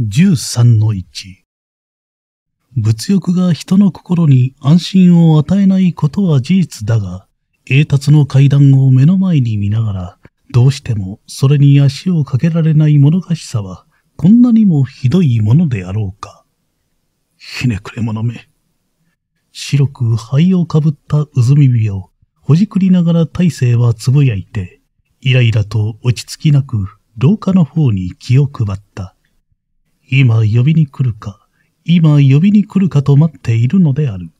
13-1物欲が人の心に安心を与えないことは事実だが、栄達の階段を目の前に見ながら、どうしてもそれに足をかけられないもどかしさは、こんなにもひどいものであろうか。ひねくれ者め。白く灰をかぶったうずみびを、ほじくりながら大勢はつぶやいて、イライラと落ち着きなく廊下の方に気を配った。今呼びに来るか、今呼びに来るかと待っているのである。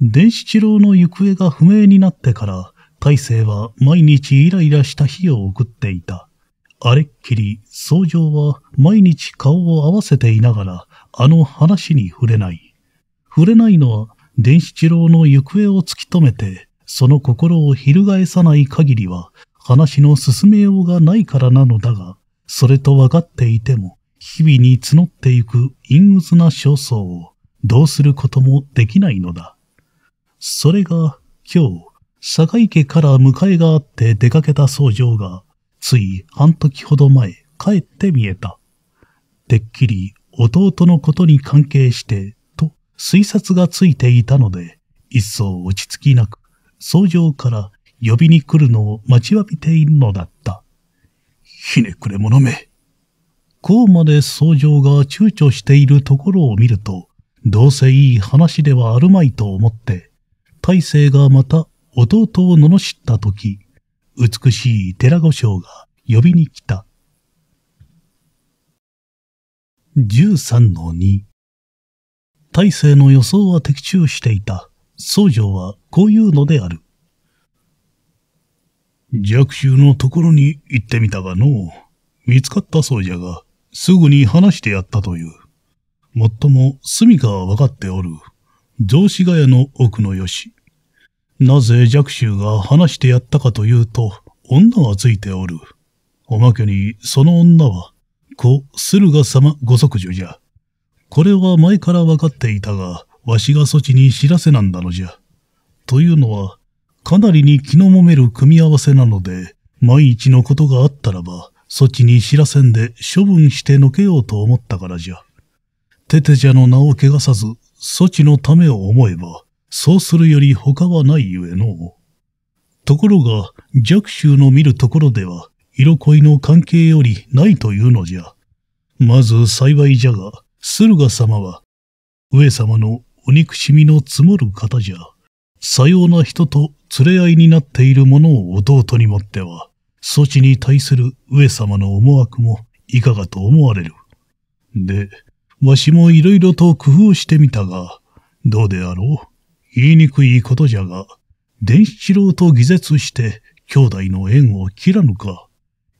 伝七郎の行方が不明になってから、大勢は毎日イライラした日を送っていた。あれっきり、僧正は毎日顔を合わせていながら、あの話に触れない。触れないのは、伝七郎の行方を突き止めて、その心を翻さない限りは、話の進めようがないからなのだが、それと分かっていても、日々に募っていく陰鬱な焦燥をどうすることもできないのだ。それが今日、坂井家から迎えがあって出かけた僧侶が、つい半時ほど前帰って見えた。てっきり弟のことに関係して、と推察がついていたので、一層落ち着きなく、僧侶から呼びに来るのを待ちわびているのだった。ひねくれ者め。こうまで僧侶が躊躇しているところを見ると、どうせいい話ではあるまいと思って、大勢がまた弟を罵ったとき、美しい寺御将が呼びに来た。13の2大勢の予想は的中していた。僧侶はこういうのである。弱衆のところに行ってみたがのう、見つかったそうじゃが、すぐに話してやったという。もっとも、住みかはわかっておる。雑司ヶ谷の奥のよし。なぜ弱州が話してやったかというと、女はついておる。おまけに、その女は、子、駿河様ご即女じゃ。これは前からわかっていたが、わしがそちに知らせなんだのじゃ。というのは、かなりに気のもめる組み合わせなので、万一のことがあったらば、そちに知らせんで処分してのけようと思ったからじゃ。テテジャの名を汚さず、そちのためを思えば、そうするより他はないゆえの。ところが、弱州の見るところでは、色恋の関係よりないというのじゃ。まず幸いじゃが、駿河様は、上様のお憎しみの積もる方じゃ。さような人と連れ合いになっている者を弟にもっては、そちに対する上様の思惑もいかがと思われる。で、わしもいろいろと工夫してみたが、どうであろう言いにくいことじゃが、伝七郎と偽絶して兄弟の縁を切らぬか。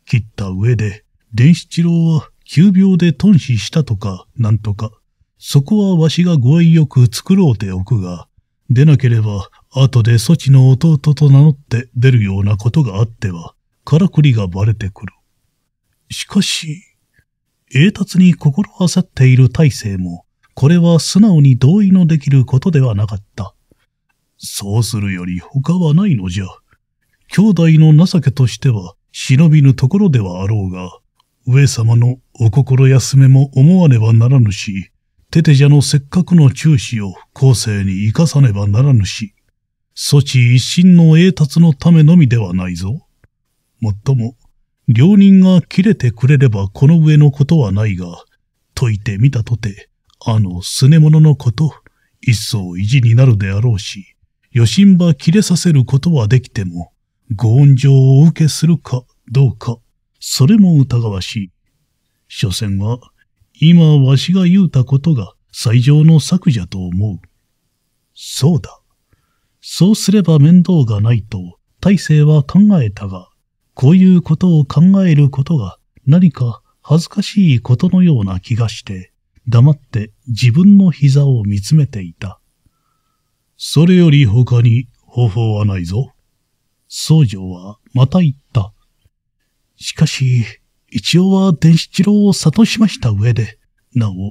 切った上で、伝七郎は急病で頓死したとか、なんとか。そこはわしがご愛よく作ろうておくが、出なければ後でそちの弟と名乗って出るようなことがあっては、からくりがバレてくる。しかし、栄達に心あさっている大勢も、これは素直に同意のできることではなかった。そうするより他はないのじゃ。兄弟の情けとしては、忍びぬところではあろうが、上様のお心休めも思わねばならぬし、テテジャのせっかくの中止を後世に生かさねばならぬし、措置一新の栄達のためのみではないぞ。もっとも、両人が切れてくれればこの上のことはないが、解いてみたとて、あのすね者のこと、一層意地になるであろうし、余震場切れさせることはできても、ご恩情をお受けするかどうか、それも疑わしい。所詮は、今わしが言うたことが最上の策じゃと思う。そうだ。そうすれば面倒がないと、大勢は考えたが、こういうことを考えることが何か恥ずかしいことのような気がして、黙って自分の膝を見つめていた。それより他に方法はないぞ。僧侶はまた言った。しかし、一応は伝七郎を悟しました上で、なお、聞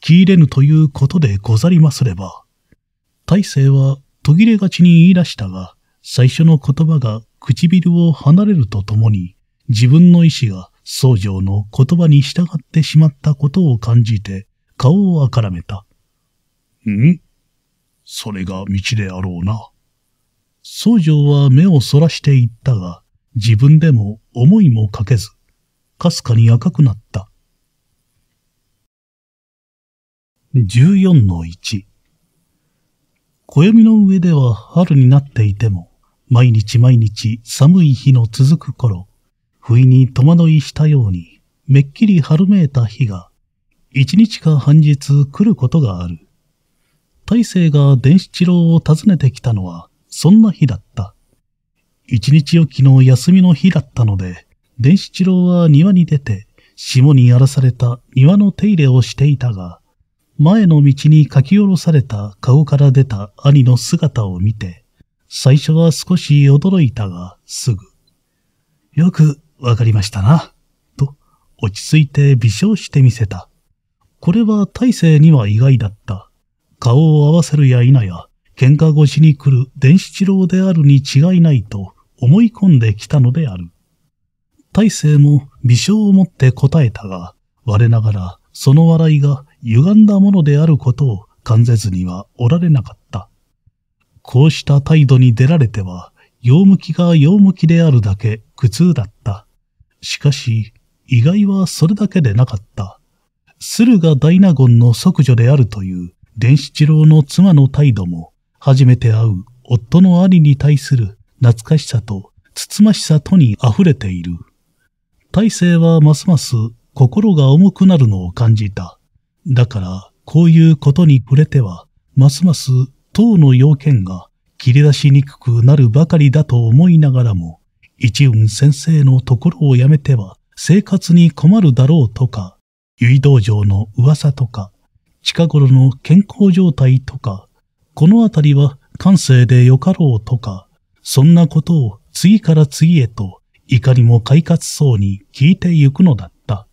き入れぬということでござりますれば。大勢は途切れがちに言い出したが、最初の言葉が唇を離れるとともに、自分の意志が僧正の言葉に従ってしまったことを感じて、顔をあからめた。んそれが道であろうな。僧正は目をそらしていったが、自分でも思いもかけず、かすかに赤くなった。14 1暦の上では春になっていても、毎日毎日寒い日の続く頃、不意に戸惑いしたように、めっきり春めいた日が、一日か半日来ることがある。大勢が伝七郎を訪ねてきたのは、そんな日だった。一日おきの休みの日だったので、伝七郎は庭に出て、霜に荒らされた庭の手入れをしていたが、前の道に書き下ろされた顔から出た兄の姿を見て、最初は少し驚いたが、すぐ。よくわかりましたな。と、落ち着いて微笑してみせた。これは大勢には意外だった。顔を合わせるや否や、喧嘩越しに来る電子郎であるに違いないと思い込んできたのである。大勢も微笑をもって答えたが、我ながらその笑いが歪んだものであることを感じずにはおられなかった。こうした態度に出られては、陽向きが陽向きであるだけ苦痛だった。しかし、意外はそれだけでなかった。駿河大納言の即女であるという伝七郎の妻の態度も、初めて会う夫の兄に対する懐かしさと、つつましさとに溢れている。大勢はますます心が重くなるのを感じた。だから、こういうことに触れては、ますます等の要件が切り出しにくくなるばかりだと思いながらも、一運先生のところをやめては生活に困るだろうとか、結道場の噂とか、近頃の健康状態とか、このあたりは感性でよかろうとか、そんなことを次から次へといかにも快活そうに聞いてゆくのだった。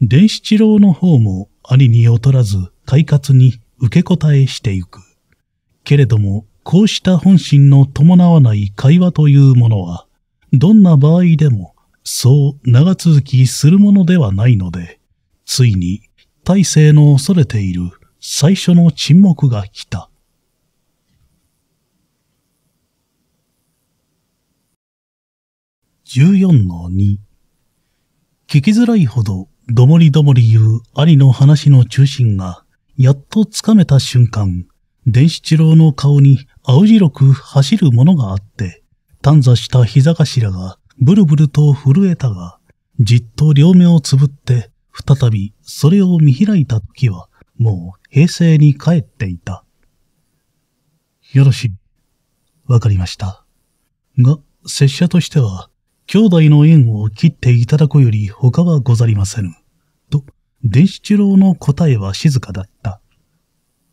伝七郎の方も兄に劣らず快活に受け答えしてゆく。けれども、こうした本心の伴わない会話というものは、どんな場合でも、そう長続きするものではないので、ついに、体制の恐れている最初の沈黙が来た。14の2聞きづらいほど、どもりどもり言う兄の話の中心が、やっとつかめた瞬間、伝七郎の顔に青白く走るものがあって、短座した膝頭がブルブルと震えたが、じっと両目をつぶって、再びそれを見開いた時は、もう平成に帰っていた。よろしい。わかりました。が、拙者としては、兄弟の縁を切っていただくより他はござりませぬ。と、伝七郎の答えは静かだった。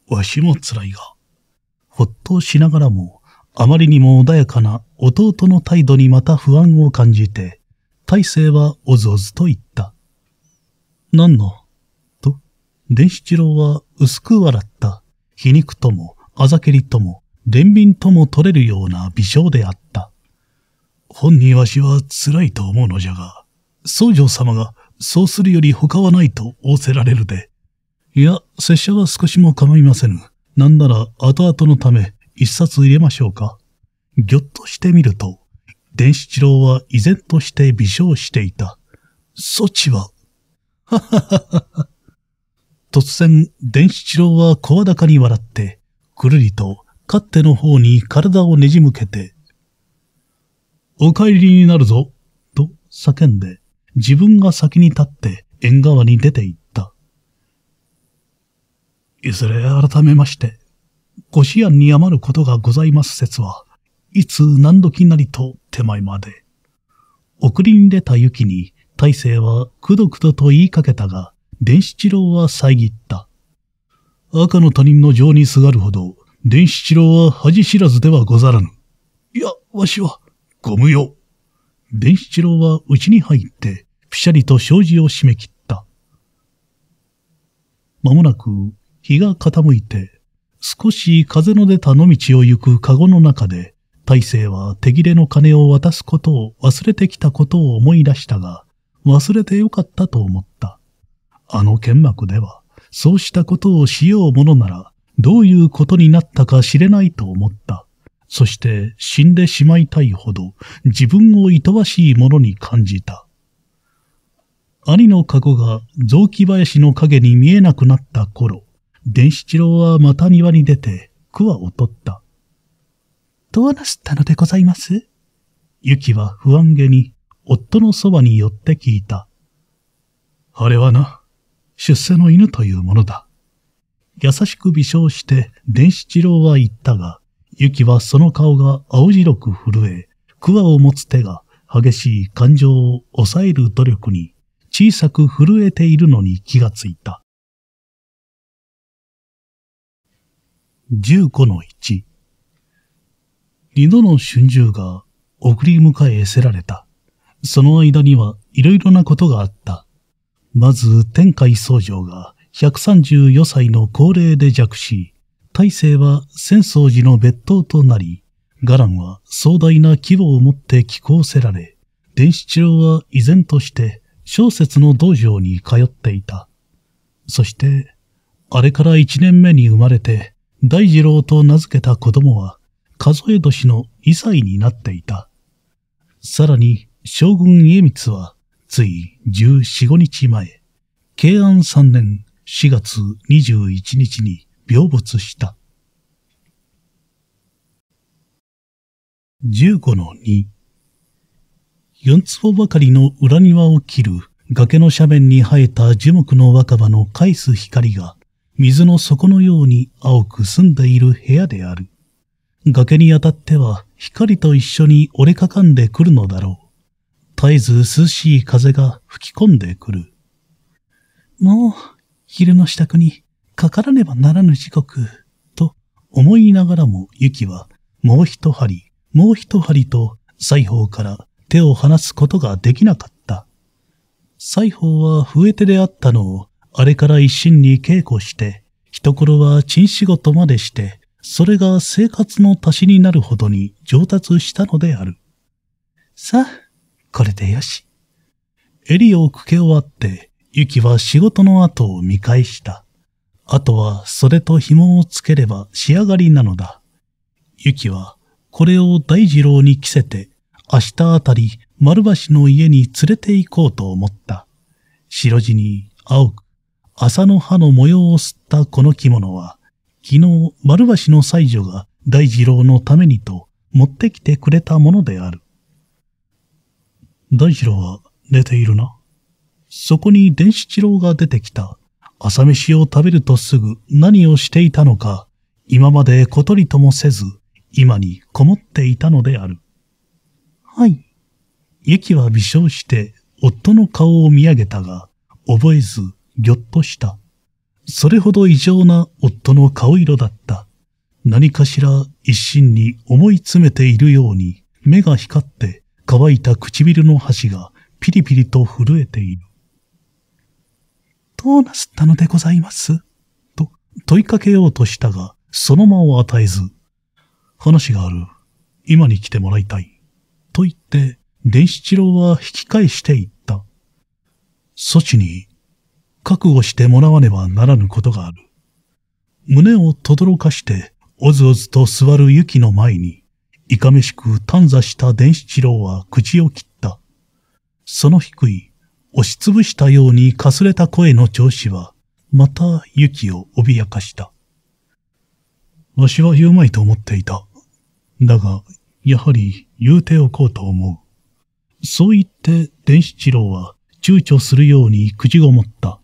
わしも辛いが。ほっとしながらも、あまりにも穏やかな弟の態度にまた不安を感じて、大勢はおずおずと言った。何のと、伝七郎は薄く笑った。皮肉とも、あざけりとも、憐憫とも取れるような微笑であった。本にわしは辛いと思うのじゃが、僧侶様がそうするより他はないと仰せられるで、いや、拙者は少しも構いませぬ。なんなら後々のため一冊入れましょうか。ぎょっとしてみると、伝七郎は依然として微笑していた。そちは。はははは。突然、伝七郎は声高に笑って、くるりと、勝手の方に体をねじ向けて、お帰りになるぞ、と叫んで、自分が先に立って縁側に出て行った。いずれ改めまして、ご思案に余ることがございます説は、いつ何時なりと手前まで。送りに出た雪に、大勢はくどくどと言いかけたが、伝七郎は遮った。赤の他人の情にすがるほど、伝七郎は恥知らずではござらぬ。いや、わしは、ご無用。伝七郎は家に入って、ぴしゃりと障子を締め切った。まもなく日が傾いて、少し風の出た野道を行くカゴの中で、大勢は手切れの金を渡すことを忘れてきたことを思い出したが、忘れてよかったと思った。あの剣幕では、そうしたことをしようものなら、どういうことになったか知れないと思った。そして死んでしまいたいほど自分を厭わしいものに感じた。兄の籠が雑木林の影に見えなくなった頃、伝七郎はまた庭に出て、桑を取った。と話したのでございますゆきは不安げに、夫のそばに寄って聞いた。あれはな、出世の犬というものだ。優しく微笑して、伝七郎は言ったが、ゆきはその顔が青白く震え、桑を持つ手が激しい感情を抑える努力に小さく震えているのに気がついた。15-1二度の春秋が送り迎えせられた。その間には色々なことがあった。まず天海僧正が134歳の高齢で弱し、大勢は浅草寺の別当となり、伽藍は壮大な規模を持って寄港せられ、伝七郎は依然として小説の道場に通っていた。そして、あれから一年目に生まれて、大二郎と名付けた子供は、数え年の異歳になっていた。さらに、将軍家光は、つい十四五日前、慶安三年四月二十一日に病没した。十五の二。四坪ばかりの裏庭を切る崖の斜面に生えた樹木の若葉の返す光が水の底のように青く澄んでいる部屋である。崖に当たっては光と一緒に折れかかんでくるのだろう。絶えず涼しい風が吹き込んでくる。もう、昼の支度にかからねばならぬ時刻、と思いながらも雪はもう一針、もう一針と裁縫から手を離すことができなかった。裁縫は笛手であったのをあれから一心に稽古して、一頃は珍仕事までして、それが生活の足しになるほどに上達したのである。さあ、これでよし。襟をくけ終わって、ゆきは仕事の後を見返した。あとはそれと紐をつければ仕上がりなのだ。ゆきはこれを大二郎に着せて、明日あたり丸橋の家に連れて行こうと思った。白地に青く、麻の葉の模様を吸ったこの着物は、昨日丸橋の西女が大二郎のためにと持ってきてくれたものである。大二郎は寝ているな。そこに伝七郎が出てきた。朝飯を食べるとすぐ何をしていたのか、今まで小鳥ともせず、今にこもっていたのである。はい。ゆきは微笑して夫の顔を見上げたが、覚えずぎょっとした。それほど異常な夫の顔色だった。何かしら一心に思い詰めているように、目が光って乾いた唇の端がピリピリと震えている。どうなすったのでございますと問いかけようとしたが、その間を与えず、話がある。今に来てもらいたい。と言って、伝七郎は引き返していった。そちに覚悟してもらわねばならぬことがある。胸をとどろかして、おずおずと座る雪の前に、いかめしく短座した伝七郎は口を切った。その低い、押しつぶしたようにかすれた声の調子は、また雪を脅かした。わしは言うまいと思っていた。だが、やはり言うておこうと思う。そう言って伝七郎は躊躇するように口ごもった。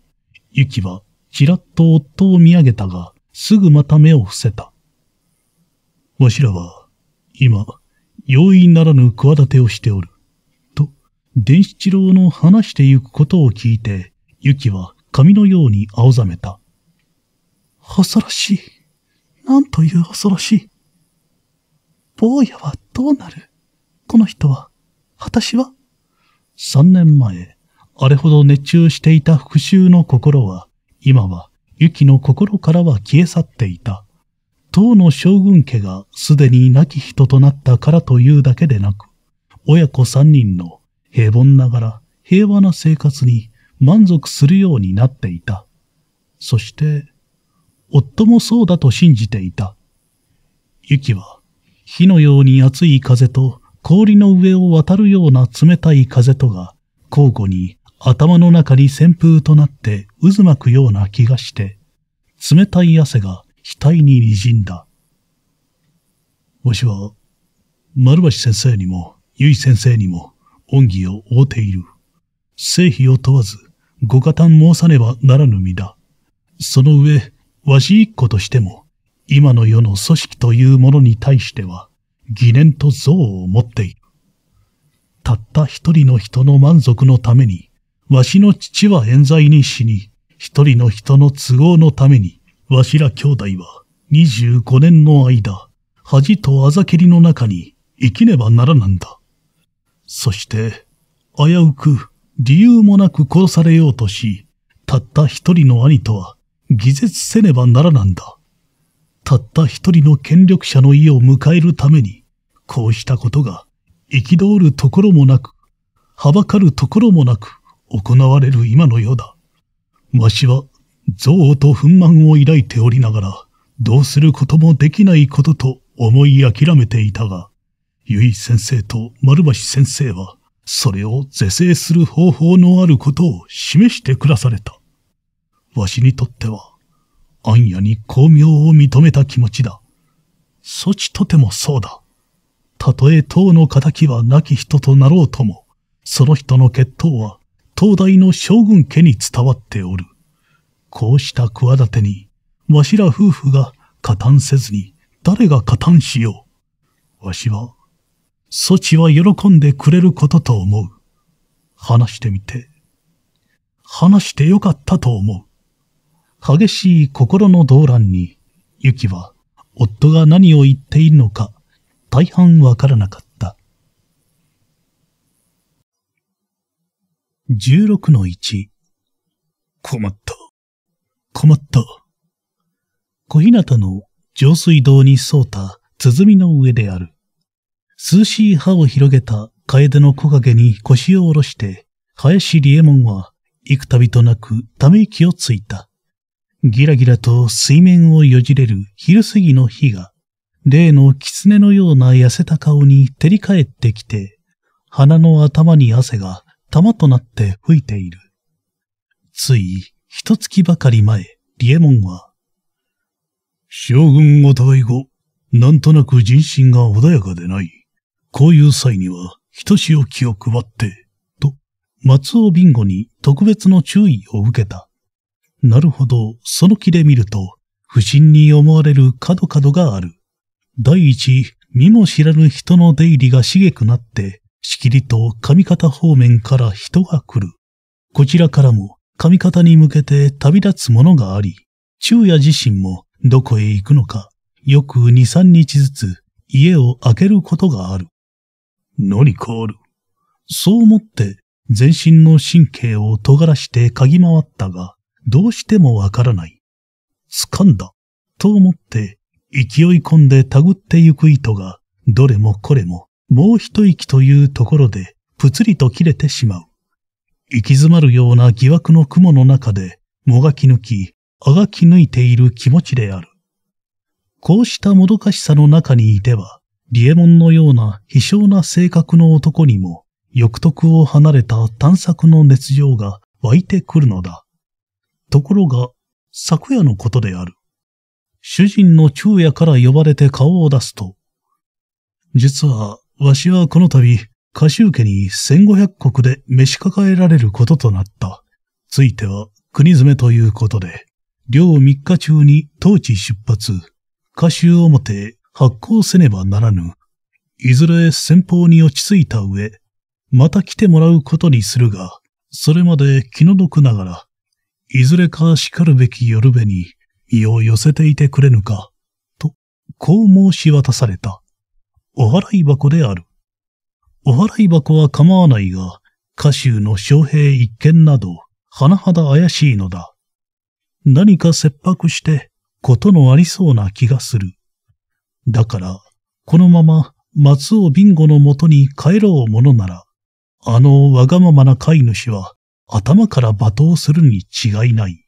ゆきはちらっと夫を見上げたが、すぐまた目を伏せた。わしらは、今、容易ならぬ企てをしておる。と、伝七郎の話してゆくことを聞いて、ゆきは髪のように青ざめた。恐ろしい。なんという恐ろしい。坊やはどうなるこの人は、私は三年前、あれほど熱中していた復讐の心は、今は、ユキの心からは消え去っていた。当の将軍家がすでに亡き人となったからというだけでなく、親子三人の平凡ながら平和な生活に満足するようになっていた。そして、夫もそうだと信じていた。ユキは、火のように熱い風と氷の上を渡るような冷たい風とが交互に頭の中に旋風となって渦巻くような気がして、冷たい汗が額に滲んだ。わしは、丸橋先生にも、ゆい先生にも、恩義を負うている。正否を問わず、ご加担申さねばならぬ身だ。その上、わし一個としても、今の世の組織というものに対しては、疑念と憎悪を持っている。たった一人の人の満足のために、わしの父は冤罪に死に、一人の人の都合のために、わしら兄弟は二十五年の間、恥とあざけりの中に生きねばならなんだ。そして、危うく理由もなく殺されようとし、たった一人の兄とは偽絶せねばならなんだ。たった一人の権力者の意を迎えるために、こうしたことが、憤るところもなく、はばかるところもなく、行われる今の世だ。わしは、憎悪と憤懣を抱いておりながら、どうすることもできないことと思い諦めていたが、ゆい先生と丸橋先生は、それを是正する方法のあることを示してくだされた。わしにとっては、暗夜に巧妙を認めた気持ちだ。そちとてもそうだ。たとえ党の仇は亡き人となろうとも、その人の血統は東大の将軍家に伝わっておる。こうした企てに、わしら夫婦が加担せずに、誰が加担しよう。わしは、そちは喜んでくれることと思う。話してみて。話してよかったと思う。激しい心の動乱に、ゆきは、夫が何を言っているのか、大半わからなかった。16の1。困った。困った。小日向の上水道に沿うた鼓の上である。涼しい歯を広げた楓の木陰に腰を下ろして、林理右衛門は幾度となくため息をついた。ギラギラと水面をよじれる昼過ぎの日が、例の狐のような痩せた顔に照り返ってきて、鼻の頭に汗が玉となって吹いている。つい、一月ばかり前、リエモンは、将軍ごい後、なんとなく人心が穏やかでない。こういう際には、ひとしおきを配って、と、松尾ビンゴに特別の注意を受けた。なるほど、その気で見ると、不審に思われる角角がある。第一、身も知らぬ人の出入りが茂くなって、しきりと上方方面から人が来る。こちらからも上方に向けて旅立つものがあり、昼夜自身もどこへ行くのか、よく二三日ずつ家を開けることがある。何かある。そう思って全身の神経を尖らして嗅ぎ回ったが、どうしてもわからない。掴んだ、と思って勢い込んでたぐってゆく糸が、どれもこれももう一息というところで、ぷつりと切れてしまう。行き詰まるような疑惑の雲の中で、もがき抜き、あがき抜いている気持ちである。こうしたもどかしさの中にいては、リエモンのような非常な性格の男にも、欲徳を離れた探索の熱情が湧いてくるのだ。ところが、昨夜のことである。主人の昼夜から呼ばれて顔を出すと、実はわしはこの度、歌集家に千五百国で召し抱えられることとなった。ついては国詰めということで、両三日中に当地出発、歌集表発行せねばならぬ。いずれ先方に落ち着いた上、また来てもらうことにするが、それまで気の毒ながら、いずれか叱るべき夜べに身を寄せていてくれぬか、と、こう申し渡された。お払い箱である。お払い箱は構わないが、歌集の将兵一見など、はだ怪しいのだ。何か切迫して、ことのありそうな気がする。だから、このまま松尾ビンゴのもとに帰ろうものなら、あのわがままな飼い主は頭から罵倒するに違いない。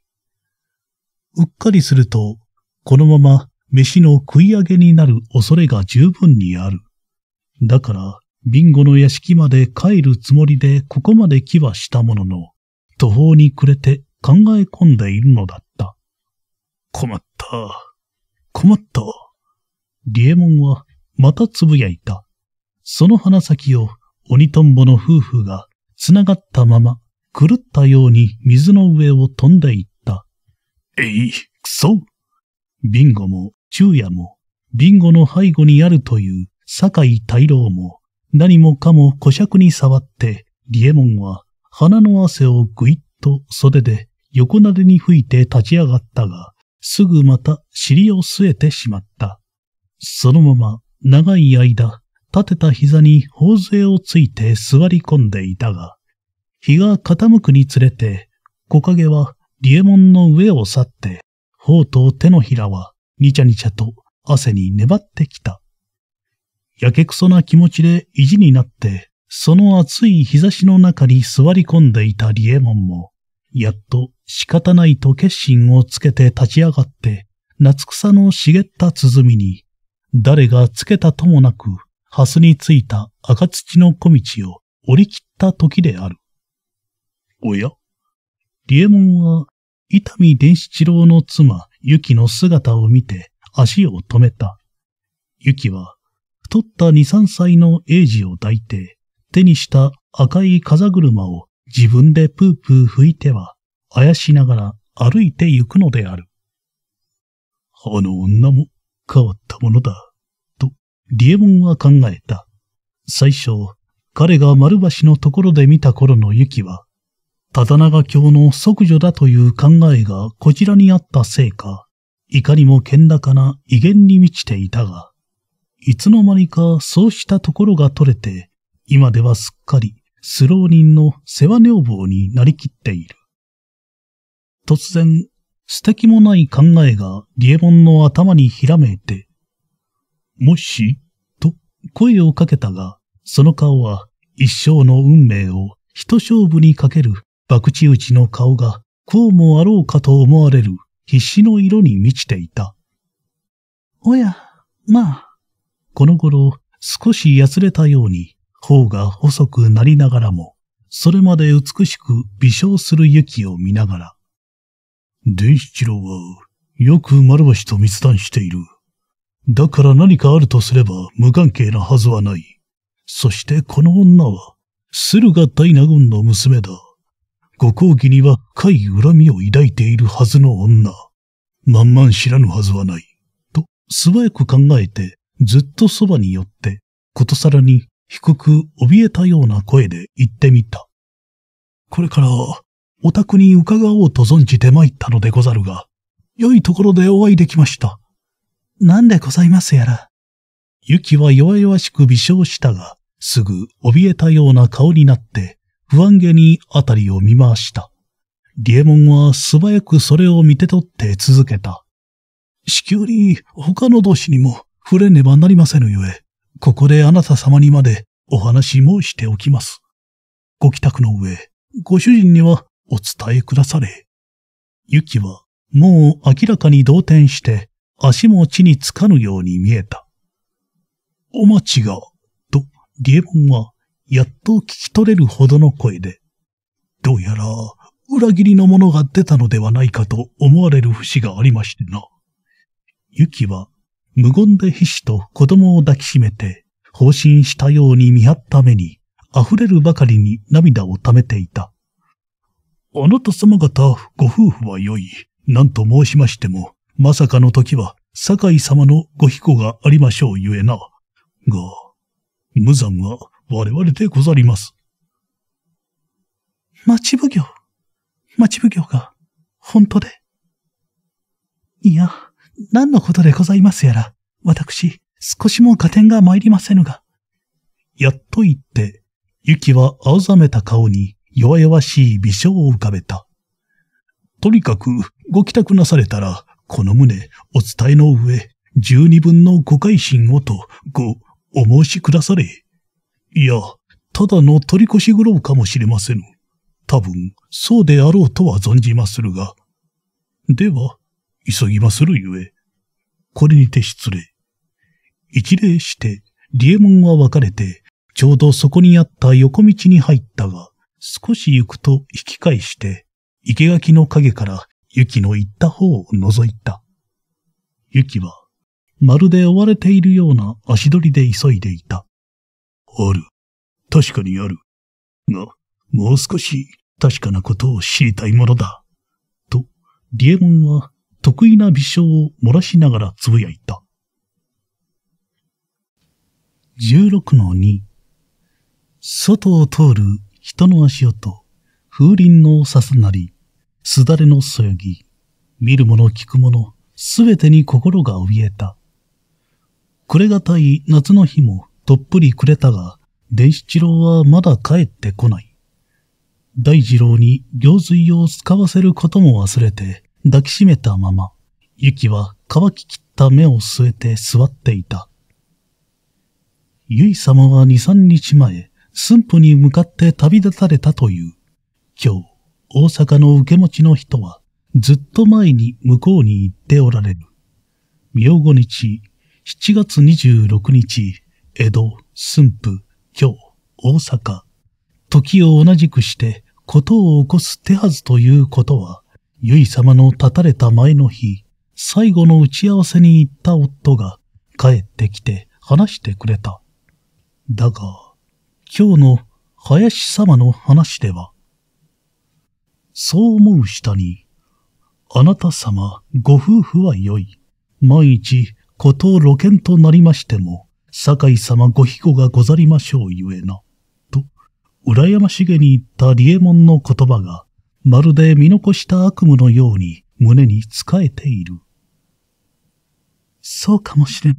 うっかりすると、このまま飯の食い上げになる恐れが十分にある。だから、ビンゴの屋敷まで帰るつもりでここまで来はしたものの、途方に暮れて考え込んでいるのだった。困った。困った。リエモンはまたつぶやいた。その鼻先を鬼とんぼの夫婦が繋がったまま狂ったように水の上を飛んでいった。えい、くそビンゴも昼夜も、ビンゴの背後にあるという酒井大郎も、何もかも古尺に触って、リエモンは鼻の汗をぐいっと袖で横なでに吹いて立ち上がったが、すぐまた尻を据えてしまった。そのまま長い間、立てた膝に頬杖をついて座り込んでいたが、日が傾くにつれて、木陰はリエモンの上を去って、頬と手のひらはにちゃにちゃと汗に粘ってきた。やけくそな気持ちで意地になって、その暑い日差しの中に座り込んでいたリエモンも、やっと仕方ないと決心をつけて立ち上がって、夏草の茂った鼓に、誰がつけたともなく、ハスについた赤土の小道を折り切った時である。おやリエモンは、伊丹伝七郎の妻、ユキの姿を見て足を止めた。ユキは太った二三歳の英ジを抱いて手にした赤い風車を自分でプープー吹いては、あやしながら歩いて行くのである。あの女も変わったものだ、と、リエモンは考えた。最初、彼が丸橋のところで見た頃の雪は、風長教の即女だという考えがこちらにあったせいか、いかにも健高な威厳に満ちていたが、いつの間にかそうしたところが取れて、今ではすっかりスロー人の世話女房になりきっている。突然、素敵もない考えがリエモンの頭にひらめいて、もし、と声をかけたが、その顔は一生の運命を一勝負にかける博打打ちの顔が、こうもあろうかと思われる必死の色に満ちていた。おや、まあ。この頃、少しやつれたように、頬が細くなりながらも、それまで美しく微笑する雪を見ながら。伝七郎は、よく丸橋と密談している。だから何かあるとすれば無関係なはずはない。そしてこの女は、駿河大納言の娘だ。ご講義には深い恨みを抱いているはずの女。まんまん知らぬはずはない。と、素早く考えて、ずっとそばに寄って、ことさらに低く怯えたような声で言ってみた。これから、お宅に伺おうと存じて参ったのでござるが、良いところでお会いできました。なんでございますやら。ゆきは弱々しく微笑したが、すぐ怯えたような顔になって、不安げにあたりを見回した。リエモンは素早くそれを見て取って続けた。至急に他の同士にも触れねばなりませぬゆえ、ここであなた様にまでお話申しておきます。ご帰宅の上、ご主人にはお伝えくだされ。ユキはもう明らかに動転して足も地につかぬように見えた。お待ちが、と、リエモンはやっと聞き取れるほどの声で、どうやら裏切りのものが出たのではないかと思われる節がありましてな。ユキは無言で皮脂と子供を抱きしめて、放心したように見張った目に、溢れるばかりに涙を溜めていた。あなた様方、ご夫婦は良い。何と申しましても、まさかの時は、酒井様のご彦がありましょうゆえな。が、無惨は、我々でござります。町奉行。町奉行が、本当で。いや、何のことでございますやら、私、少しも加点が参りませぬが。やっと言って、ゆきは青ざめた顔に弱々しい微笑を浮かべた。とにかく、ご帰宅なされたら、この旨、お伝えの上、十二分のご改心をと、ご、お申しくだされ。いや、ただの取り越し苦労かもしれませぬ。多分、そうであろうとは存じまするが。では、急ぎまするゆえ。これにて失礼。一礼して、リエモンは別れて、ちょうどそこにあった横道に入ったが、少し行くと引き返して、生垣の陰から雪の行った方を覗いた。雪は、まるで追われているような足取りで急いでいた。ある。確かにある。が、もう少し確かなことを知りたいものだ。と、リエモンは得意な微笑を漏らしながらつぶやいた。16-2外を通る人の足音、風鈴のさすなり、すだれのそよぎ、見るもの聞くもの、すべてに心が怯えた。暮れがたい夏の日もどっぷりくれたが、伝七郎はまだ帰ってこない。大二郎に行水を使わせることも忘れて抱きしめたまま、ゆきは乾ききった目を据えて座っていた。ゆい様は二三日前、駿府に向かって旅立たれたという。今日、大阪の受け持ちの人は、ずっと前に向こうに行っておられる。明後日、7月26日、江戸、駿府、京、大阪、時を同じくして事を起こす手はずということは、ゆい様の立たれた前の日、最後の打ち合わせに行った夫が帰ってきて話してくれた。だが、今日の林様の話では、そう思う下に、あなた様ご夫婦は良い。万一、こと露見となりましても、酒井様ご庇護がござりましょうゆえな。と、羨ましげに言った利右衛門の言葉が、まるで見残した悪夢のように胸に仕えている。そうかもしれない。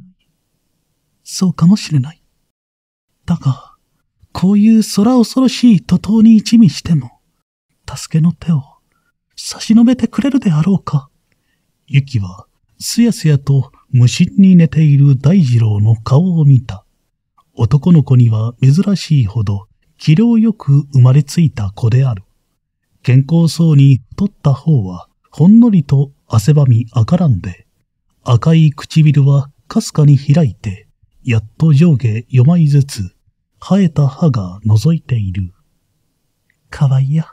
そうかもしれない。だが、こういう空恐ろしい徒党に一味しても、助けの手を差し伸べてくれるであろうか。ゆきは、すやすやと無心に寝ている大二郎の顔を見た。男の子には珍しいほど気量よく生まれついた子である。健康そうに太った方はほんのりと汗ばみ赤らんで、赤い唇はかすかに開いて、やっと上下4枚ずつ生えた歯が覗いている。かわいや、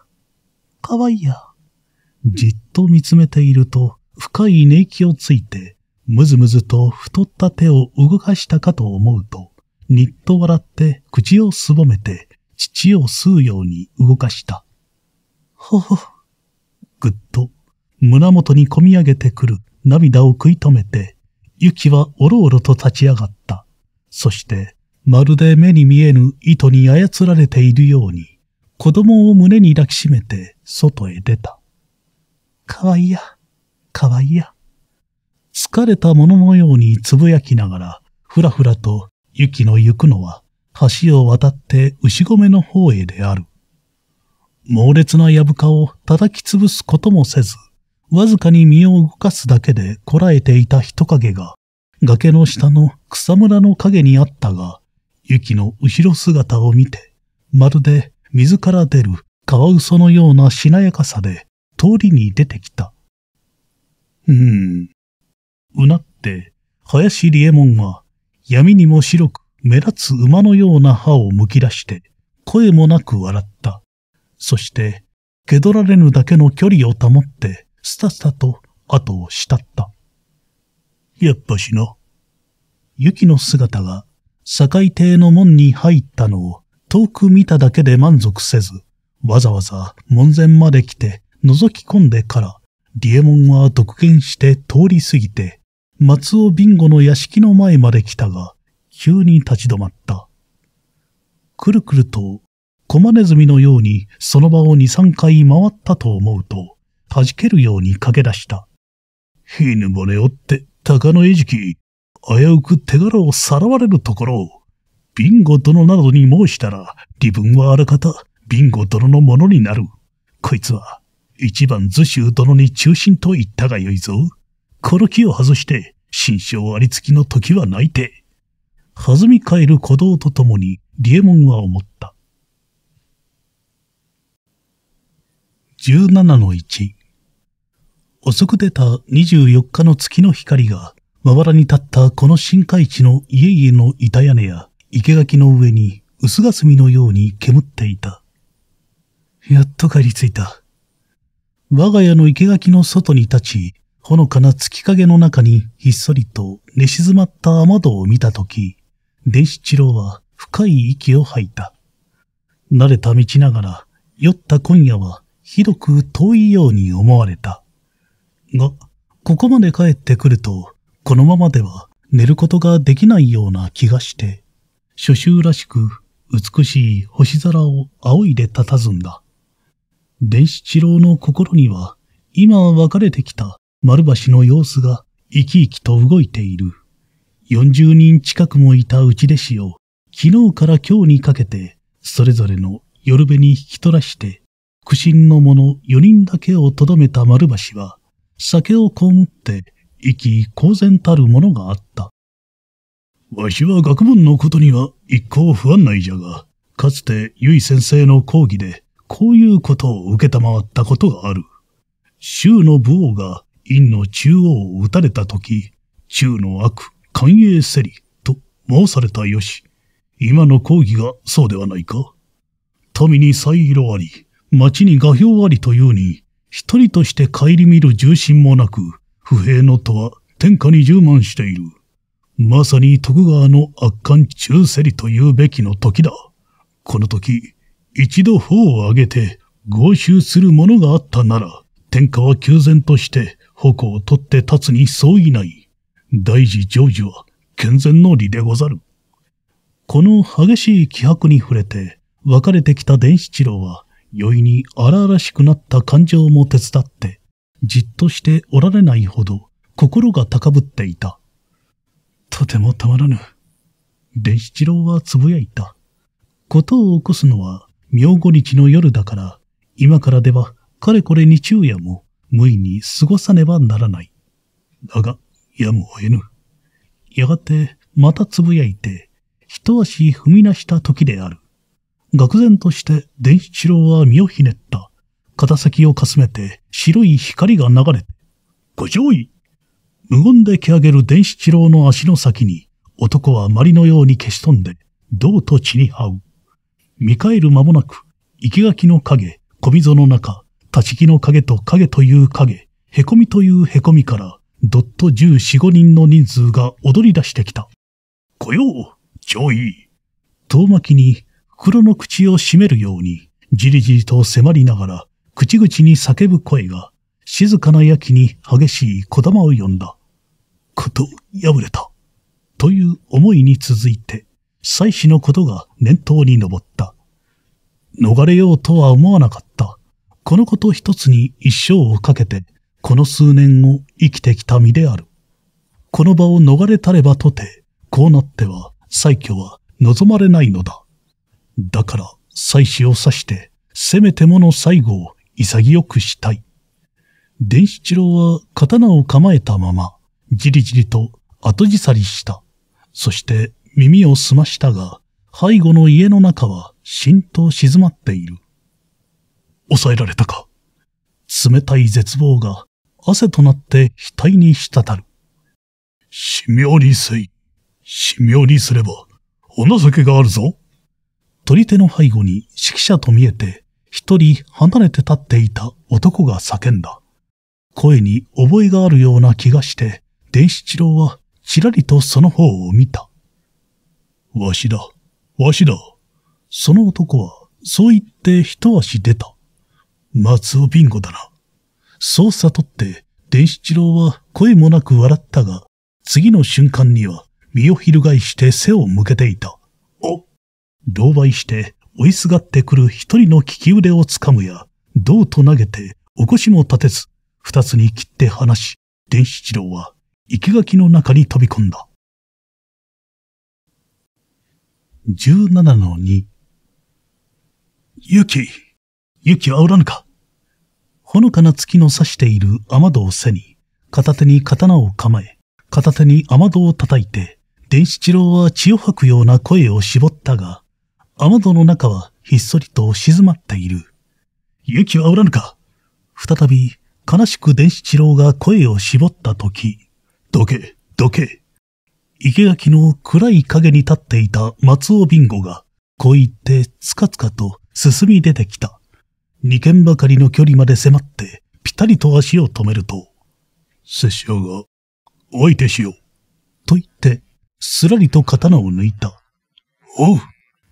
かわいや。じっと見つめていると深い寝息をついてむずむずと太った手を動かしたかと思うと、にっと笑って口をすぼめて、乳を吸うように動かした。ほほ。ぐっと、胸元にこみ上げてくる涙を食い止めて、雪はおろおろと立ち上がった。そして、まるで目に見えぬ糸に操られているように、子供を胸に抱きしめて外へ出た。かわいや、かわいや。疲れたもののようにつぶやきながら、ふらふらと雪の行くのは、橋を渡って牛込の方へである。猛烈な藪かを叩き潰すこともせず、わずかに身を動かすだけでこらえていた人影が、崖の下の草むらの影にあったが、雪の後ろ姿を見て、まるで水から出るカワウソのようなしなやかさで通りに出てきた。うーん、うなって、林理右衛門は闇にも白く目立つ馬のような歯をむき出して、声もなく笑った。そして、蹴取られぬだけの距離を保って、スタスタと後を慕った。やっぱしな。ゆきの姿が、境亭の門に入ったのを遠く見ただけで満足せず、わざわざ門前まで来て覗き込んでから、リエモンは独言して通り過ぎて、松尾ビンゴの屋敷の前まで来たが、急に立ち止まった。くるくると、コマネズミのようにその場を二三回回ったと思うと、はじけるように駆け出した。ひぬぼねおって、鷹の餌食、危うく手柄をさらわれるところを、ビンゴ殿などに申したら、自分はあらかた、ビンゴ殿のものになる。こいつは、一番図州殿に忠心と言ったがよいぞ。この木を外して、心象ありつきの時は泣いて、弾み返る鼓動とともに、リエモンは思った。17の1遅く出た24日の月の光が、まばらに立ったこの深海地の家々の板屋根や生垣の上に薄霞のように煙っていた。やっと帰り着いた。我が家の生垣の外に立ち、ほのかな月影の中にひっそりと寝静まった雨戸を見たとき、伝七郎は深い息を吐いた。慣れた道ながら、酔った今夜はひどく遠いように思われた。が、ここまで帰ってくると、このままでは寝ることができないような気がして、初秋らしく美しい星空を仰いで佇んだ。伝七郎の心には、今別れてきた丸橋の様子が生き生きと動いている。40人近くもいた内弟子を、昨日から今日にかけて、それぞれの夜べに引き取らして、苦心の者4人だけをとどめた丸橋は、酒をこむって意気公然たるものがあった。わしは学問のことには一向不安ないじゃが、かつて結先生の講義でこういうことを受けたまわったことがある。州の武王が院の中央を撃たれた時、中の悪、寛永せり、と申されたよし。今の講義がそうではないか。民に再色あり、町に画表ありというに、一人として顧みる重心もなく、不平のとは天下に充満している。まさに徳川の圧巻中世理というべきの時だ。この時、一度頬を上げて、合衆するものがあったなら、天下は休然として、矛を取って立つに相違ない。大事成就は健全の理でござる。この激しい気迫に触れて、別れてきた伝七郎は、酔いに荒々しくなった感情も手伝って、じっとしておられないほど心が高ぶっていた。とてもたまらぬ。伝七郎はつぶやいた。ことを起こすのは明後日の夜だから、今からではかれこれ日中夜も無意に過ごさねばならない。だが、やむを得ぬ。やがて、またつぶやいて、一足踏み出した時である。愕然として伝七郎は身をひねった。肩先をかすめて白い光が流れて、ご上位無言で蹴上げる伝七郎の足の先に、男はまりのように消し飛んで、銅と血に這う。見返る間もなく、生垣の影、小溝の中、立ち木の影と影という影、へこみというへこみから、どっと十四五人の人数が踊り出してきた。来よう、上位。遠巻きに、袋の口を閉めるように、じりじりと迫りながら、口々に叫ぶ声が、静かなやきに激しい小玉を呼んだ。こと破れた。という思いに続いて、妻子のことが念頭に登った。逃れようとは思わなかった。このこと一つに一生をかけて、この数年を生きてきた身である。この場を逃れたればとて、こうなっては、再挙は望まれないのだ。だから、妻子を刺して、せめてもの最後を潔くしたい。伝七郎は刀を構えたまま、じりじりと後じさりした。そして耳を澄ましたが、背後の家の中は浸透静まっている。抑えられたか。冷たい絶望が汗となって額に滴る。しみょりせい。しみょりすれば、お情けがあるぞ。取り手の背後に指揮者と見えて、一人離れて立っていた男が叫んだ。声に覚えがあるような気がして、電子治郎はちらりとその方を見た。わしだ、わしだ。その男は、そう言って一足出た。松尾ビンゴだな。そう悟って、伝七郎は声もなく笑ったが、次の瞬間には身を翻して背を向けていた。お同媒して追いすがってくる一人の利き腕を掴むや、胴と投げて起こしも立てず、二つに切って離し、伝七郎は生垣の中に飛び込んだ。17の2ゆき、ゆき煽らぬかほのかな月の差している雨戸を背に、片手に刀を構え、片手に雨戸を叩いて、伝七郎は血を吐くような声を絞ったが、雨戸の中はひっそりと静まっている。勇気はおらぬか再び、悲しく伝七郎が声を絞った時、どけ、どけ。生垣の暗い影に立っていた松尾ビンゴが、こう言ってつかつかと進み出てきた。二軒ばかりの距離まで迫って、ぴたりと足を止めると、拙者が、お相手しよう。と言って、すらりと刀を抜いた。おう。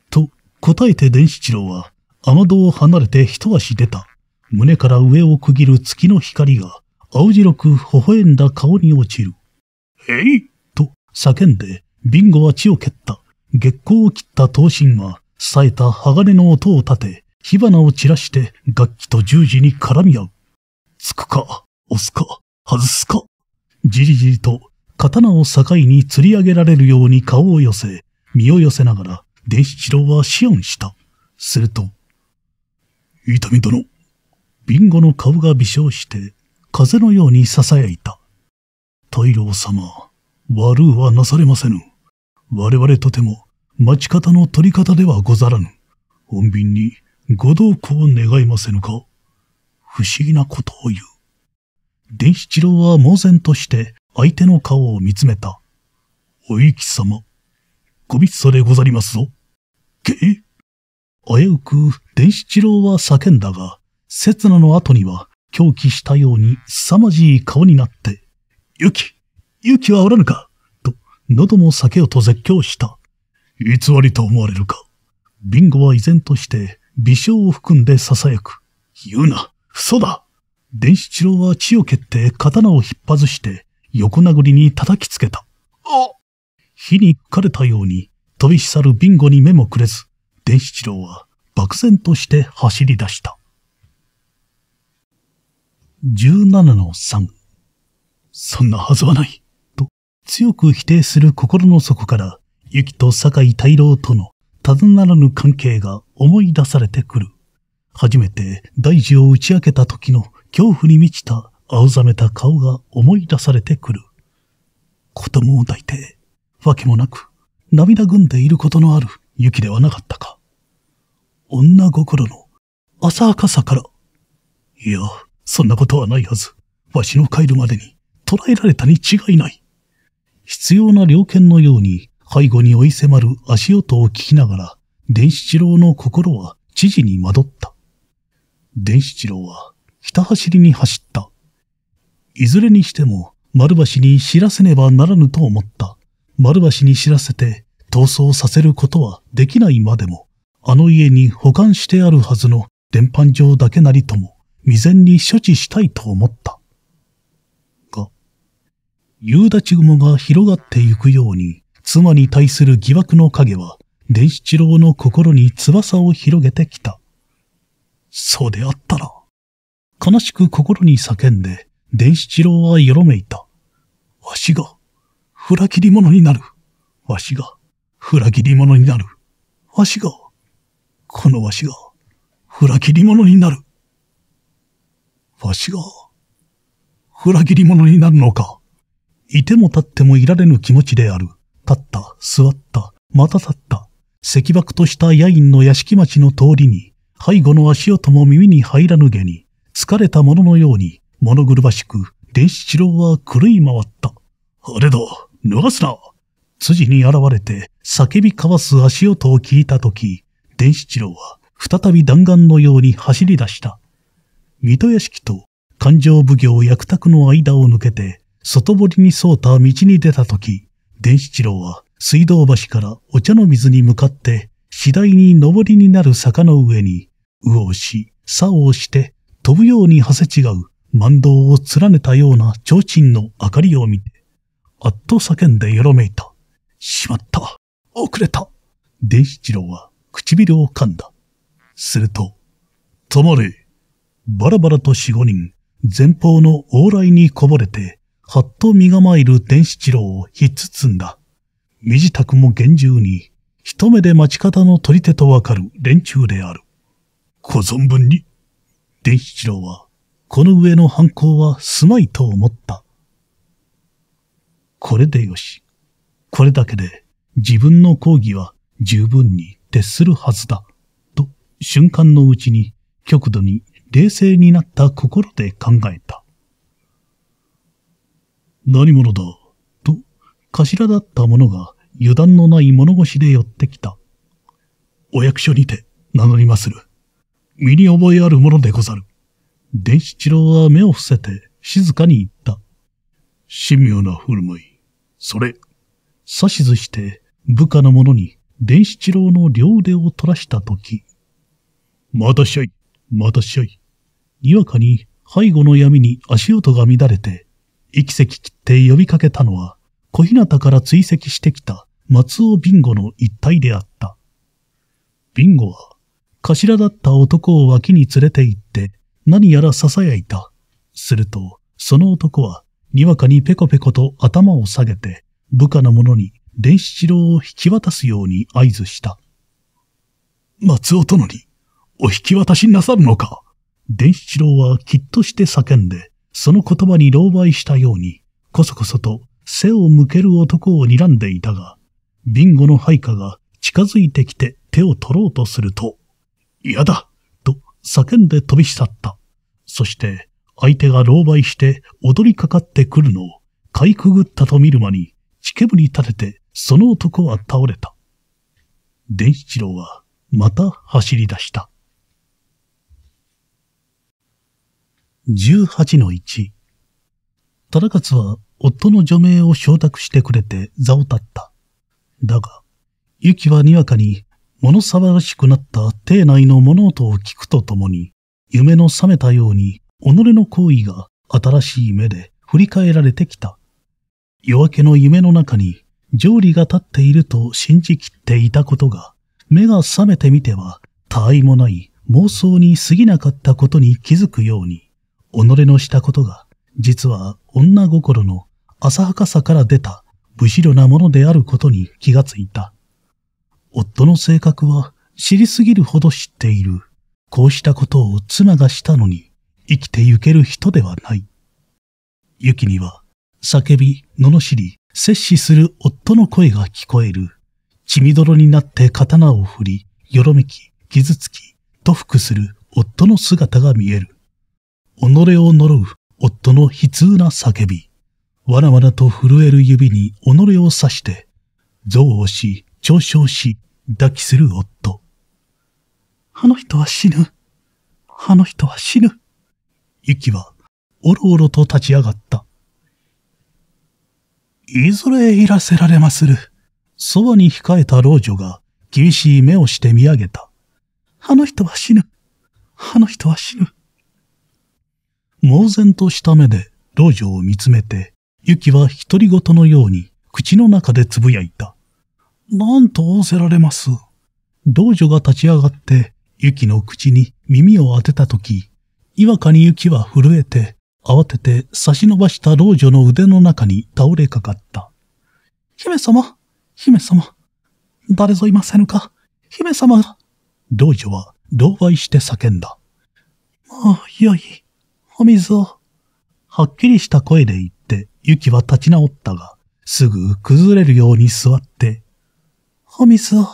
と答えて伝七郎は、雨戸を離れて一足出た。胸から上を区切る月の光が、青白く微笑んだ顔に落ちる。えいと叫んで、ビンゴは血を蹴った。月光を切った刀身は、冴えた鋼の音を立て、火花を散らして楽器と十字に絡み合う。着くか、押すか、外すか。じりじりと刀を境に釣り上げられるように顔を寄せ、身を寄せながら、伝七郎は死音した。すると、痛み殿。ビンゴの顔が微笑して、風のように囁いた。大老様、悪うはなされませぬ。我々とても、待ち方の取り方ではござらぬ。穏便にご同行願いませぬか。不思議なことを言う。伝七郎は猛然として相手の顔を見つめた。おゆき様、ごっそでござりますぞ。けえ危うく伝七郎は叫んだが、刹那の後には狂気したように凄まじい顔になって、ゆき、ゆきはおらぬかと、喉も裂けよと絶叫した。偽りと思われるか。ビンゴは依然として微笑を含んで囁く。言うな嘘だ伝七郎は血を蹴って刀を引っ外して横殴りに叩きつけた。あ火に吹かれたように飛び去るビンゴに目もくれず、伝七郎は漠然として走り出した。17-3そんなはずはない。と、強く否定する心の底から、雪と酒井大郎とのたずならぬ関係が思い出されてくる。初めて大事を打ち明けた時の恐怖に満ちた青ざめた顔が思い出されてくる。子供を抱いて、わけもなく、涙ぐんでいることのある雪ではなかったか。女心の浅はかさから。いや、そんなことはないはず。わしの帰るまでに捕らえられたに違いない。必要な猟犬のように背後に追い迫る足音を聞きながら、伝七郎の心は知事に惑った。伝七郎は、ひた走りに走った。いずれにしても、丸橋に知らせねばならぬと思った。丸橋に知らせて、逃走させることはできないまでも、あの家に保管してあるはずの電波状だけなりとも、未然に処置したいと思った。が、夕立雲が広がってゆくように、妻に対する疑惑の影は、伝七郎の心に翼を広げてきた。そうであったら。悲しく心に叫んで、伝七郎はよろめいた。わしが、裏切り者になる。わしが、裏切り者になる。わしが、このわしが、裏切り者になる。わしが、裏切り者になるのか。いても立ってもいられぬ気持ちである。立った、座った、また立った。石爆とした夜陰の屋敷町の通りに、背後の足音も耳に入らぬげに、疲れたもののように、物狂わしく、伝七郎は狂い回った。あれだ、脱がすな辻に現れて、叫び交わす足音を聞いたとき、伝七郎は、再び弾丸のように走り出した。水戸屋敷と環状奉行役宅の間を抜けて、外堀に沿うた道に出たとき、伝七郎は水道橋からお茶の水に向かって、次第に上りになる坂の上に、右往し、左往して、飛ぶように馳せ違う万道を連ねたような提灯の明かりを見て、あっと叫んでよろめいた。しまった。遅れた。伝七郎は唇を噛んだ。すると、止まれ。バラバラと四五人、前方の往来にこぼれて、はっと身構える伝七郎をひっつつんだ。身支度も厳重に、一目で待ち方の取り手とわかる連中である。ご存分に。伝七郎は、この上の犯行はすまいと思った。これでよし。これだけで自分の講義は十分に徹するはずだ。と、瞬間のうちに極度に冷静になった心で考えた。何者だと、頭だった者が油断のない物腰で寄ってきた。お役所にて名乗りまする。身に覚えあるものでござる。伝七郎は目を伏せて静かに言った。神妙な振る舞い。それ。指図して部下の者に伝七郎の両腕を取らしたとき。またしゃい。またしゃい。にわかに背後の闇に足音が乱れてき石切って呼びかけたのは、小日向から追跡してきた松尾ビンゴの一体であった。ビンゴは、頭だった男を脇に連れて行って、何やら囁いた。すると、その男は、にわかにペコペコと頭を下げて、部下の者に伝七郎を引き渡すように合図した。松尾殿に、お引き渡しなさるのか伝七郎はきっとして叫んで、その言葉に狼狽したように、こそこそと背を向ける男を睨んでいたが、ビンゴの配下が近づいてきて手を取ろうとすると、嫌だと叫んで飛び去った。そして、相手が狼狽して踊りかかってくるのを、かいくぐったと見る間に、ブに立てて、その男は倒れた。伝七郎は、また走り出した。18-1忠勝は夫の除名を承諾してくれて座を立った。だが、ゆきはにわかに物騒がしくなった邸内の物音を聞くとともに、夢の覚めたように己の行為が新しい目で振り返られてきた。夜明けの夢の中に上理が立っていると信じきっていたことが、目が覚めてみては、他愛もない妄想に過ぎなかったことに気づくように、己のしたことが、実は女心の浅はかさから出た無しろなものであることに気がついた。夫の性格は知りすぎるほど知っている。こうしたことを妻がしたのに、生きてゆける人ではない。ゆきには、叫び、罵り、摂取する夫の声が聞こえる。血みどろになって刀を振り、よろめき、傷つき、と服する夫の姿が見える。己を呪う夫の悲痛な叫び。わらわらと震える指に己を刺して、憎悪し、嘲笑し、抱きする夫。あの人は死ぬ。あの人は死ぬ。雪は、おろおろと立ち上がった。いずれいらせられまする。そばに控えた老女が、厳しい目をして見上げた。あの人は死ぬ。あの人は死ぬ。猛然とした目で老女を見つめて、ユキは独り言のように口の中でつぶやいた。なんと仰せられます。老女が立ち上がって、ユキの口に耳を当てたとき、にわかに雪は震えて、慌てて差し伸ばした老女の腕の中に倒れかかった。姫様、姫様、誰ぞいませぬか、姫様が。老女は同媒して叫んだ。まあ、よい。お水を。はっきりした声で言って、雪は立ち直ったが、すぐ崩れるように座って、お水を。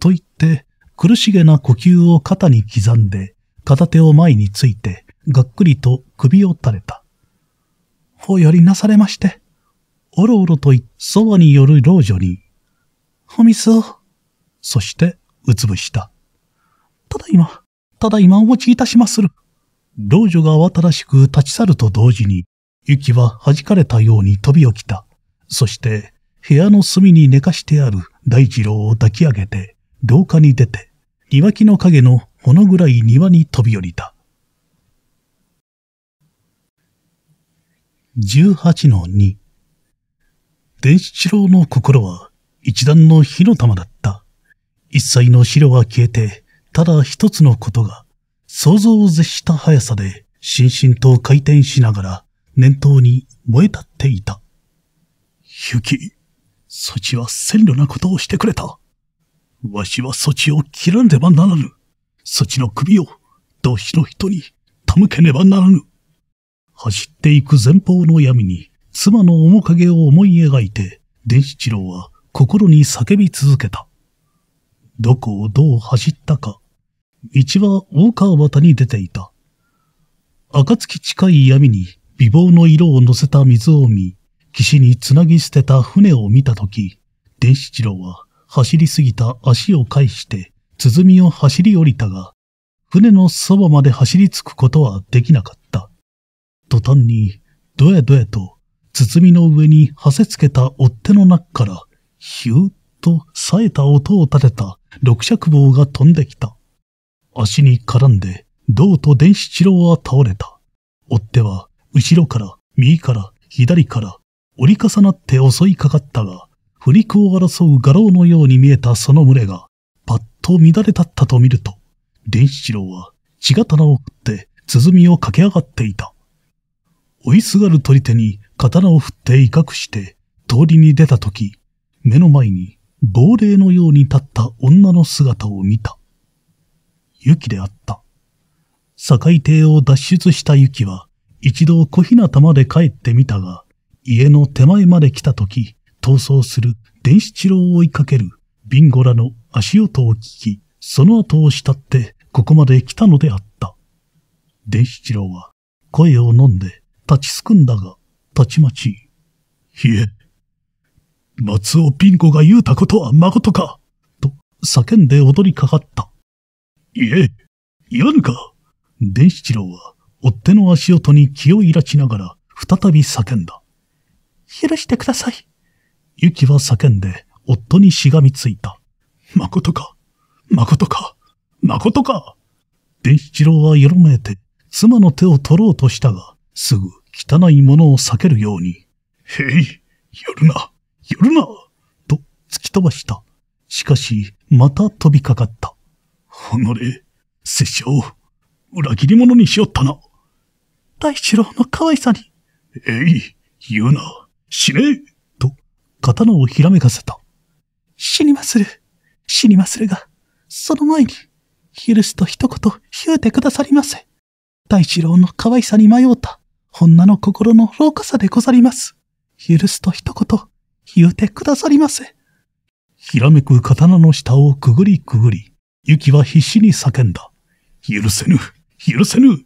と言って、苦しげな呼吸を肩に刻んで、片手を前について、がっくりと首を垂れた。おやりなされまして、おろおろとそばによる老女に、お水を、そして、うつぶした。ただいま、ただいまお持ちいたしまする。老女が慌ただしく立ち去ると同時に、雪は弾かれたように飛び起きた。そして、部屋の隅に寝かしてある大二郎を抱き上げて、廊下に出て、庭木の影のほのぐらい庭に飛び降りた。18の2伝七郎の心は一段の火の玉だった。一切の白は消えて、ただ一つのことが想像を絶した速さで、しんしんと回転しながら、念頭に燃え立っていた。雪、そちは鮮慮なことをしてくれた。わしはそちを切らねばならぬ。そちの首を、同志の人に手向けねばならぬ。走っていく前方の闇に、妻の面影を思い描いて、伝七郎は心に叫び続けた。どこをどう走ったか、道は大川端に出ていた。暁近い闇に美貌の色を乗せた水を見、岸につなぎ捨てた船を見たとき、伝七郎は走りすぎた足を返して、鼓を走り降りたが、船のそばまで走り着くことはできなかった。途端に、どやどやと、鼓の上に馳せつけた追っ手の中から、ヒューッと冴えた音を立てた六尺棒が飛んできた。足に絡んで、銅と伝七郎は倒れた。追っては、後ろから、右から、左から、折り重なって襲いかかったが、振り子を争う画廊のように見えたその群れが、パッと乱れ立ったと見ると、伝七郎は血刀を振って鼓を駆け上がっていた。追いすがる取り手に刀を振って威嚇して、通りに出た時、目の前に亡霊のように立った女の姿を見た。雪であった。境邸を脱出した雪は、一度小日向まで帰ってみたが、家の手前まで来た時、逃走する伝七郎を追いかけるビンゴラの足音を聞き、その後を慕ってここまで来たのであった。伝七郎は声を飲んで立ちすくんだが、たちまち、いえ、松尾ピン子が言うたことは誠かと叫んで踊りかかった。いえ、わぬか。伝七郎は、追っ手の足音に気をいらちながら、再び叫んだ。許してください。ゆきは叫んで、夫にしがみついた。誠か。誠か。誠か。伝七郎はよろめいて、妻の手を取ろうとしたが、すぐ汚いものを避けるように、へい、やるな、やるな、と突き飛ばした。しかし、また飛びかかった。おのれ、拙者を裏切り者にしよったな。大一郎の可愛さに。えい、言うな、死ねと、刀をひらめかせた。死にまする。死にまするが、その前に、許すと一言言うてくださりませ。大一郎の可愛さに迷うた、女の心の老化さでござります。許すと一言言うてくださりませ。ひらめく刀の下をくぐりくぐり、ユキは必死に叫んだ。許せぬ許せぬ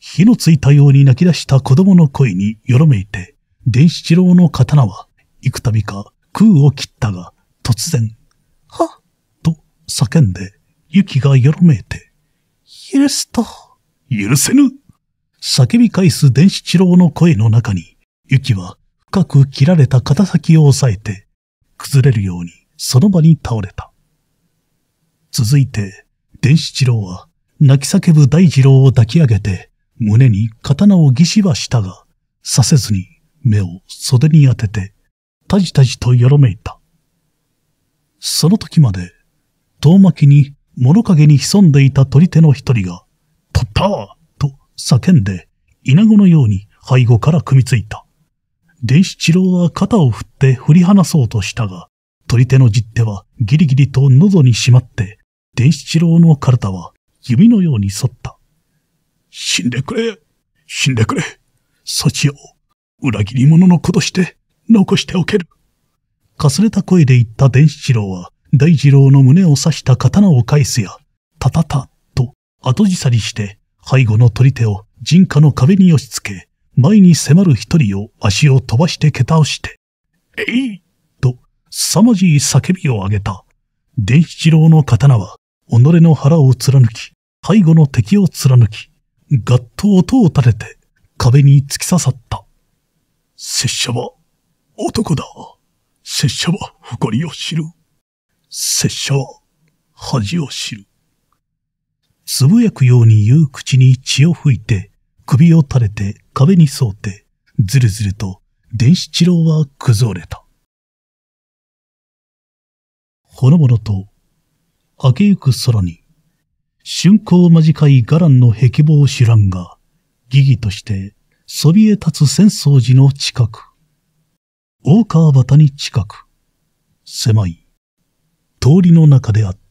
火のついたように泣き出した子供の声によろめいて、伝七郎の刀は、幾度か空を切ったが、突然、はと叫んで、ユキがよろめいて、許すと、許せぬ叫び返す伝七郎の声の中に、ユキは深く切られた肩先を押さえて、崩れるようにその場に倒れた。続いて、伝七郎は、泣き叫ぶ大二郎を抱き上げて、胸に刀を義しはしたが、させずに目を袖に当てて、たじたじとよろめいた。その時まで、遠巻きに物陰に潜んでいた取り手の一人が、とったと叫んで、稲子のように背後から組みついた。伝七郎は肩を振って振り離そうとしたが、取り手の実手はギリギリと喉にしまって伝七郎の体は指のように反った。死んでくれ死んでくれそちを裏切り者の子として残しておける。かすれた声で言った伝七郎は大二郎の胸を刺した刀を返すや、たたたと後じさりして背後の取り手を人家の壁に押し付け、前に迫る一人を足を飛ばして蹴倒して、えいと凄まじい叫びを上げた。伝七郎の刀は己の腹を貫き、背後の敵を貫き、ガッと音を立てて壁に突き刺さった。拙者は男だ。拙者は誇りを知る。拙者は恥を知る。つぶやくように言う口に血を吹いて、首を垂れて壁に沿って、ずるずると電子治療は崩れた。ほのぼのと明けゆく空に、春光間近い伽藍の壁防主覧が、疑義としてそびえ立つ浅草寺の近く、大川端に近く、狭い、通りの中であった。